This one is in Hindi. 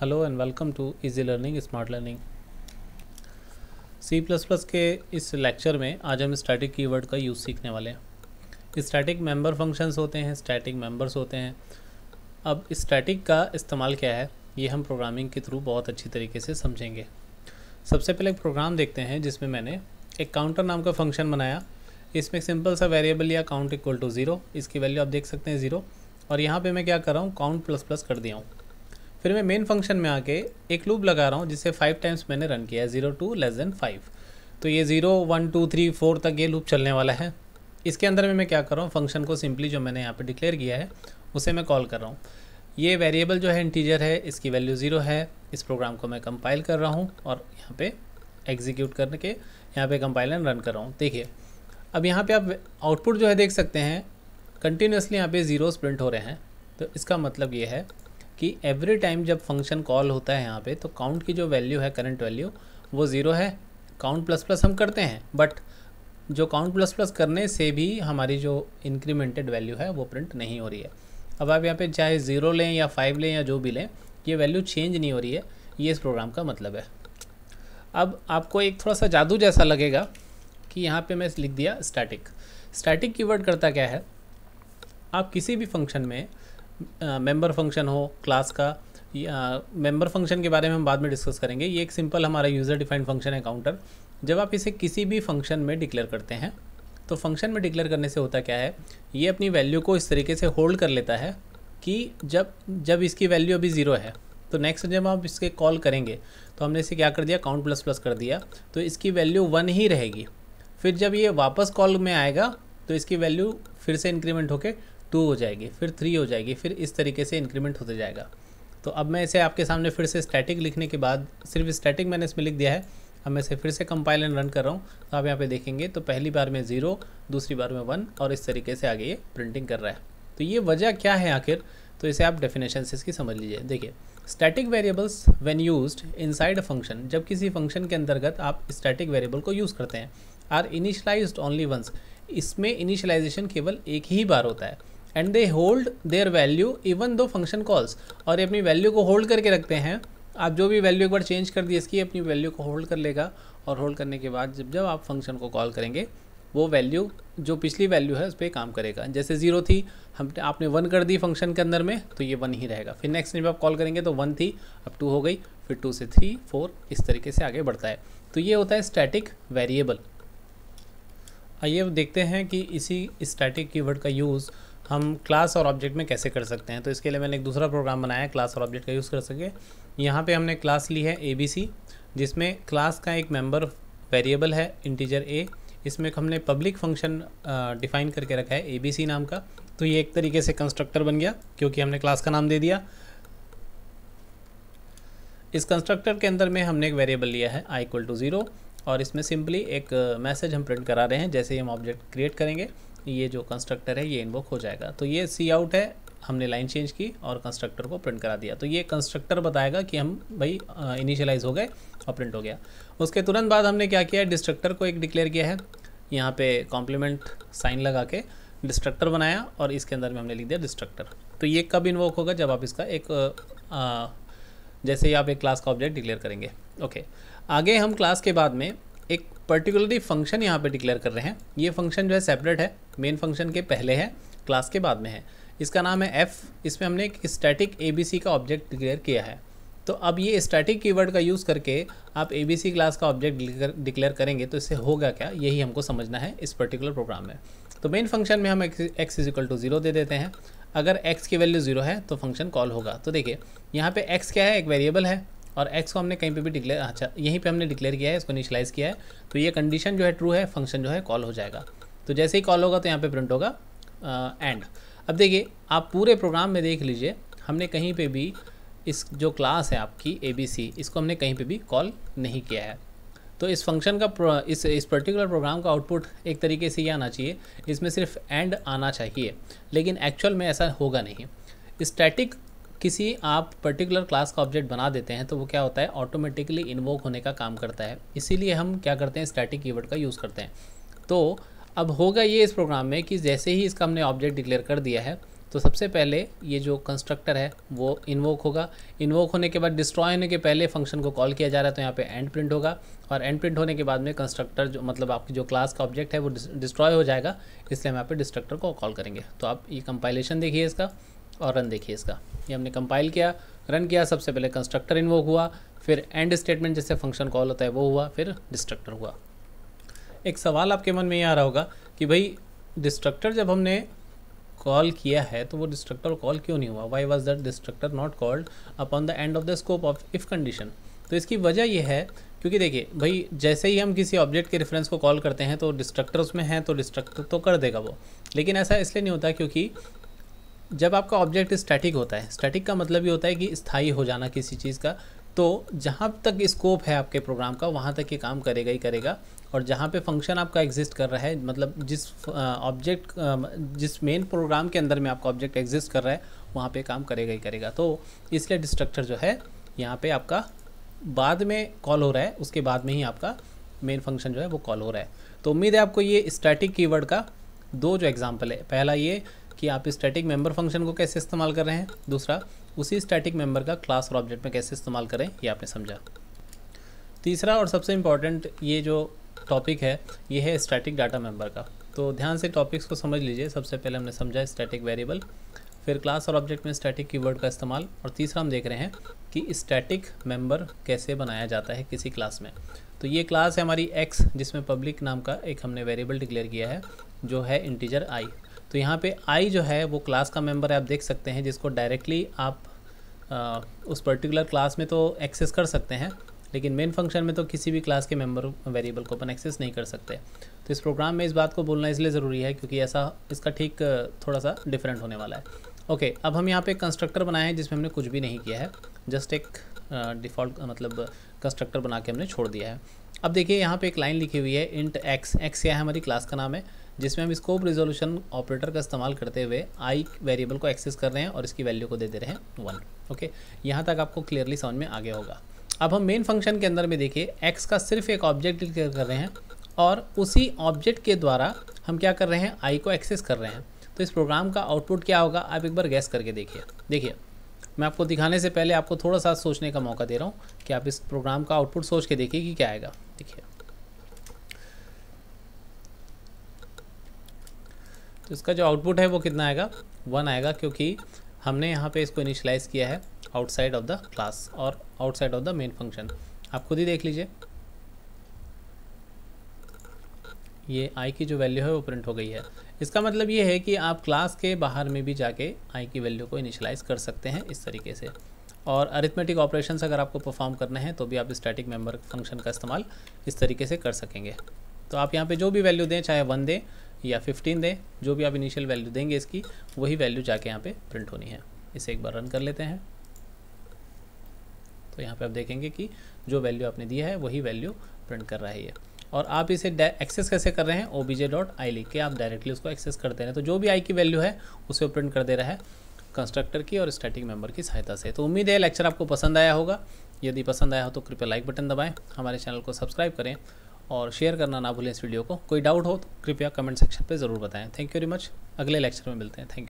hello and welcome to easy learning smart learning C plus plus के इस लेक्चर में आज हम स्टैटिक कीवर्ड का यूज़ सीखने वाले हैं स्टैटिक मेंबर फंक्शंस होते हैं स्टैटिक मेंबर्स होते हैं अब स्टैटिक का इस्तेमाल क्या है ये हम प्रोग्रामिंग के थ्रू बहुत अच्छी तरीके से समझेंगे सबसे पहले एक प्रोग्राम देखते हैं जिसमें मैंने एक काउंटर नाम का फंक्शन बनाया इसमें सिंपल सा वेरिएबल या काउंट इक्वल टू ज़ीरो इसकी वैल्यू आप देख सकते हैं ज़ीरो और यहाँ पर मैं क्या कर रहा हूँ काउंट प्लस प्लस कर दिया हूँ फिर मैं मेन फंक्शन में आके एक लूप लगा रहा हूँ जिसे फाइव टाइम्स मैंने रन किया है zero to less than five तो ये zero one two three four तक ये लूप चलने वाला है इसके अंदर में मैं क्या कर रहा हूँ फंक्शन को सिंपली जो मैंने यहाँ पे डिक्लेयर किया है उसे मैं कॉल कर रहा हूँ ये वेरिएबल जो है इंटीजर है इसकी वैल्यू ज़ीरो है इस प्रोग्राम को मैं कंपाइल कर रहा हूँ और यहाँ पे एग्जीक्यूट करके यहाँ पे कंपाइल एंड रन कर रहा हूँ देखिए अब यहाँ पे आप आउटपुट जो है देख सकते हैं कंटिन्यूसली यहाँ पे ज़ीरोस प्रिंट हो रहे हैं तो इसका मतलब ये है कि एवरी टाइम जब फंक्शन कॉल होता है यहाँ पे तो काउंट की जो वैल्यू है करंट वैल्यू वो ज़ीरो है काउंट प्लस प्लस हम करते हैं बट जो काउंट प्लस प्लस करने से भी हमारी जो इंक्रीमेंटेड वैल्यू है वो प्रिंट नहीं हो रही है अब आप यहाँ पे चाहे ज़ीरो लें या फाइव लें या जो भी लें ये वैल्यू चेंज नहीं हो रही है ये इस प्रोग्राम का मतलब है अब आपको एक थोड़ा सा जादू जैसा लगेगा कि यहाँ पर मैं लिख दिया स्टैटिक स्टैटिक कीवर्ड करता क्या है आप किसी भी फंक्शन में मेंबर फंक्शन हो क्लास का मेंबर फंक्शन के बारे में हम बाद में डिस्कस करेंगे ये एक सिंपल हमारा यूज़र डिफाइंड फंक्शन है काउंटर जब आप इसे किसी भी फंक्शन में डिक्लेयर करते हैं तो फंक्शन में डिक्लेयर करने से होता क्या है ये अपनी वैल्यू को इस तरीके से होल्ड कर लेता है कि जब जब इसकी वैल्यू अभी ज़ीरो है तो नेक्स्ट जब आप इसके कॉल करेंगे तो हमने इसे क्या कर दिया काउंट प्लस प्लस कर दिया तो इसकी वैल्यू वन ही रहेगी फिर जब ये वापस कॉल में आएगा तो इसकी वैल्यू फिर से इंक्रीमेंट होकर टू हो जाएगी फिर थ्री हो जाएगी फिर इस तरीके से इंक्रीमेंट होते जाएगा तो अब मैं इसे आपके सामने फिर से स्टैटिक लिखने के बाद सिर्फ स्टैटिक मैंने इसमें लिख दिया है अब मैं इसे फिर से कंपाइल एंड रन कर रहा हूँ तो आप यहाँ पे देखेंगे तो पहली बार में ज़ीरो दूसरी बार में वन और इस तरीके से आगे ये प्रिंटिंग कर रहा है तो ये वजह क्या है आखिर तो इसे आप डेफिनेशन से इसकी समझ लीजिए देखिए static variables when used inside a function जब किसी फंक्शन के अंतर्गत आप स्टैटिक वेरिएबल को यूज़ करते हैं आर इनिशलाइज्ड ओनली वंस इसमें इनिशलाइजेशन केवल एक ही बार होता है and they hold their value even though function calls और ये अपनी वैल्यू को होल्ड करके रखते हैं आप जो भी वैल्यू एक बार चेंज कर दिए इसकी अपनी वैल्यू को होल्ड कर लेगा और होल्ड करने के बाद जब जब आप फंक्शन को कॉल करेंगे वो वैल्यू जो पिछली वैल्यू है उस पर काम करेगा जैसे ज़ीरो थी हम आपने वन कर दी फंक्शन के अंदर में तो ये वन ही रहेगा फिर नेक्स्ट जब आप कॉल करेंगे तो वन थी अब टू हो गई फिर टू से थ्री फोर इस तरीके से आगे बढ़ता है तो ये होता है स्टैटिक वेरिएबल आइए देखते हैं कि इसी स्टैटिक कीवर्ड का यूज़ हम क्लास और ऑब्जेक्ट में कैसे कर सकते हैं तो इसके लिए मैंने एक दूसरा प्रोग्राम बनाया है क्लास और ऑब्जेक्ट का यूज़ कर सके यहाँ पे हमने क्लास ली है ए जिसमें क्लास का एक मेंबर वेरिएबल है इंटीजर ए इसमें हमने पब्लिक फंक्शन डिफाइन करके रखा है ए नाम का तो ये एक तरीके से कंस्ट्रक्टर बन गया क्योंकि हमने क्लास का नाम दे दिया इस कंस्ट्रक्टर के अंदर में हमने एक वेरिएबल लिया है आई इक्वल टू ज़ीरो और इसमें सिंपली एक मैसेज हम प्रिंट करा रहे हैं जैसे ही हम ऑब्जेक्ट क्रिएट करेंगे ये जो कंस्ट्रक्टर है ये इन्वोक हो जाएगा तो ये सी आउट है हमने लाइन चेंज की और कंस्ट्रक्टर को प्रिंट करा दिया तो ये कंस्ट्रक्टर बताएगा कि हम भाई इनिशियलाइज हो गए और प्रिंट हो गया उसके तुरंत बाद हमने क्या किया डिस्ट्रक्टर को एक डिक्लेयर किया है यहाँ पे कॉम्प्लीमेंट साइन लगा के डिस्ट्रक्टर बनाया और इसके अंदर में हमने लिख दिया डिस्ट्रक्टर तो ये कब इन्वोक होगा जब आप इसका एक आ, जैसे ही आप एक क्लास का ऑब्जेक्ट डिक्लेयर करेंगे ओके आगे हम क्लास के बाद में एक पर्टिकुलरली फंक्शन यहाँ पे डिक्लेयर कर रहे हैं ये फंक्शन जो है सेपरेट है मेन फंक्शन के पहले है क्लास के बाद में है इसका नाम है एफ़ इसमें हमने एक स्टैटिक ए का ऑब्जेक्ट डिक्लेयर किया है तो अब ये स्टैटिक कीवर्ड का यूज़ करके आप ए क्लास का ऑब्जेक्ट डिक्लेयर करेंगे तो इससे होगा क्या यही हमको समझना है इस पर्टिकुलर प्रोग्राम में तो मेन फंक्शन में हम x is equal to zero दे देते हैं अगर एक्स की वैल्यू जीरो है तो फंक्शन कॉल होगा तो देखिए यहाँ पे एक्स क्या है एक वेरिएबल है और एक्स को हमने कहीं पे भी डिक्लेयर अच्छा यहीं पे हमने डिक्लेयर किया है इसको निशलाइज़ किया है तो ये कंडीशन जो है ट्रू है फंक्शन जो है कॉल हो जाएगा तो जैसे ही कॉल होगा तो यहाँ पे प्रिंट होगा एंड अब देखिए आप पूरे प्रोग्राम में देख लीजिए हमने कहीं पे भी इस जो क्लास है आपकी ए बी सी इसको हमने कहीं पे भी कॉल नहीं किया है तो इस फंक्शन का इस इस पर्टिकुलर प्रोग्राम का आउटपुट एक तरीके से ये आना चाहिए इसमें सिर्फ एंड आना चाहिए लेकिन एक्चुअल में ऐसा होगा नहीं स्टैटिक किसी आप पर्टिकुलर क्लास का ऑब्जेक्ट बना देते हैं तो वो क्या होता है ऑटोमेटिकली इन्वोक होने का काम करता है इसीलिए हम क्या करते हैं स्टैटिक कीवर्ड का यूज़ करते हैं तो अब होगा ये इस प्रोग्राम में कि जैसे ही इसका हमने ऑब्जेक्ट डिक्लेयर कर दिया है तो सबसे पहले ये जो कंस्ट्रक्टर है वो इन्वोक होगा इन्वोक होने के बाद डिस्ट्रॉय होने के पहले फंक्शन को कॉल किया जा रहा है तो यहाँ पे एंड प्रिंट होगा और एंड प्रिंट होने के बाद में कंस्ट्रक्टर जो मतलब आपकी जो क्लास का ऑब्जेक्ट है वो डिस्ट्रॉय हो जाएगा इसलिए हम यहाँ पे डिस्ट्रक्टर को कॉल करेंगे तो आप ये कंपाइलेशन देखिए इसका और रन देखिए इसका ये हमने कंपाइल किया रन किया सबसे पहले कंस्ट्रक्टर इन्वोक हुआ फिर एंड स्टेटमेंट जैसे फंक्शन कॉल होता है वो हुआ फिर डिस्ट्रक्टर हुआ एक सवाल आपके मन में ये आ रहा होगा कि भाई डिस्ट्रक्टर जब हमने कॉल किया है तो वो डिस्ट्रक्टर कॉल क्यों नहीं हुआ why was that destructor not called upon the end of the scope of if condition तो इसकी वजह यह है क्योंकि देखिए भाई जैसे ही हम किसी ऑब्जेक्ट के रेफरेंस को कॉल करते हैं तो डिस्ट्रक्टर उसमें हैं तो डिस्ट्रक्टर तो कर देगा वो लेकिन ऐसा इसलिए नहीं होता क्योंकि जब आपका ऑब्जेक्ट स्टैटिक होता है स्टैटिक का मतलब ये होता है कि स्थायी हो जाना किसी चीज़ का तो जहाँ तक स्कोप है आपके प्रोग्राम का वहाँ तक ये काम करेगा ही करेगा और जहाँ पे फंक्शन आपका एग्जिस्ट कर रहा है मतलब जिस ऑब्जेक्ट जिस मेन प्रोग्राम के अंदर में आपका ऑब्जेक्ट एग्जिस्ट कर रहा है वहाँ पे काम करेगा ही करेगा तो इसलिए डिस्ट्रक्टर जो है यहाँ पे आपका बाद में कॉल हो रहा है उसके बाद में ही आपका मेन फंक्शन जो है वो कॉल हो रहा है तो उम्मीद है आपको ये स्टैटिक कीवर्ड का दो जो एग्जाम्पल है पहला ये कि आप स्टैटिक मेम्बर फंक्शन को कैसे इस्तेमाल कर रहे हैं दूसरा उसी स्टैटिक मेम्बर का क्लास और ऑब्जेक्ट में कैसे इस्तेमाल करें ये आपने समझा तीसरा और सबसे इम्पॉर्टेंट ये जो टॉपिक है ये है स्टैटिक डाटा मेंबर का तो ध्यान से टॉपिक्स को समझ लीजिए सबसे पहले हमने समझा स्टैटिक वेरिएबल फिर क्लास और ऑब्जेक्ट में स्टैटिक कीवर्ड का इस्तेमाल और तीसरा हम देख रहे हैं कि स्टैटिक मेंबर कैसे बनाया जाता है किसी क्लास में तो ये क्लास है हमारी एक्स जिसमें पब्लिक नाम का एक हमने वेरिएबल डिक्लेयर किया है जो है इंटीजर आई तो यहाँ पे आई जो है वो क्लास का मेंबर है आप देख सकते हैं जिसको डायरेक्टली आप आ, उस पर्टिकुलर क्लास में तो एक्सेस कर सकते हैं लेकिन मेन फंक्शन में तो किसी भी क्लास के मेम्बर वेरिएबल को अपन एक्सेस नहीं कर सकते तो इस प्रोग्राम में इस बात को बोलना इसलिए ज़रूरी है क्योंकि ऐसा इसका ठीक थोड़ा सा डिफरेंट होने वाला है ओके अब हम यहाँ पर एक कंस्ट्रक्टर बनाए हैं जिसमें हमने कुछ भी नहीं किया है जस्ट एक डिफ़ॉल्ट मतलब कंस्ट्रक्टर बना के हमने छोड़ दिया है अब देखिए यहाँ पे एक लाइन लिखी हुई है इंट एक्स एक्स क्या है हमारी क्लास का नाम है जिसमें हम स्कोप रिजोल्यूशन ऑपरेटर का इस्तेमाल करते हुए आई वेरिएबल को एक्सेस कर रहे हैं और इसकी वैल्यू को दे दे रहे हैं वन ओके यहाँ तक आपको क्लियरली समझ में आगे होगा अब हम मेन फंक्शन के अंदर में देखिए एक्स का सिर्फ एक ऑब्जेक्ट डिक्लेयर कर रहे हैं और उसी ऑब्जेक्ट के द्वारा हम क्या कर रहे हैं आई को एक्सेस कर रहे हैं तो इस प्रोग्राम का आउटपुट क्या होगा आप एक बार गैस करके देखिए देखिए मैं आपको दिखाने से पहले आपको थोड़ा सा सोचने का मौका दे रहा हूँ कि आप इस प्रोग्राम का आउटपुट सोच के देखिए कि क्या आएगा देखिए तो इसका जो आउटपुट है वो कितना आएगा वन आएगा क्योंकि हमने यहाँ पे इसको इनिशलाइज़ किया है आउटसाइड ऑफ द क्लास और outside of the main function आप खुद ही देख लीजिए ये आई की जो वैल्यू है वो प्रिंट हो गई है इसका मतलब ये है कि आप क्लास के बाहर में भी जाके आई की वैल्यू को इनिशलाइज कर सकते हैं इस तरीके से और अरिथमेटिक ऑपरेशंस अगर आपको परफॉर्म करना है तो भी आप स्टैटिक मेंबर फंक्शन का इस्तेमाल इस तरीके से कर सकेंगे तो आप यहाँ पे जो भी वैल्यू दें चाहे वन दें या फिफ्टीन दें जो भी आप इनिशियल वैल्यू देंगे इसकी वही वैल्यू जाके यहाँ पे प्रिंट होनी है इसे एक बार रन कर लेते हैं तो यहाँ पे आप देखेंगे कि जो वैल्यू आपने दिया है वही वैल्यू प्रिंट कर रहा है ये और आप इसे एक्सेस कैसे कर रहे हैं O B J dot I लिख के आप डायरेक्टली उसको एक्सेस करते हैं तो जो भी आई की वैल्यू है उसे प्रिंट कर दे रहा है कंस्ट्रक्टर की और स्टैटिक मेंबर की सहायता से तो उम्मीद है लेक्चर आपको पसंद आया होगा यदि पसंद आया हो तो कृपया लाइक बटन दबाएँ हमारे चैनल को सब्सक्राइब करें और शेयर करना ना भूलें इस वीडियो को कोई डाउट हो तो कृपया कमेंट सेक्शन पर ज़रूर बताएं थैंक यू वेरी मच अगले लेक्चर में मिलते हैं थैंक यू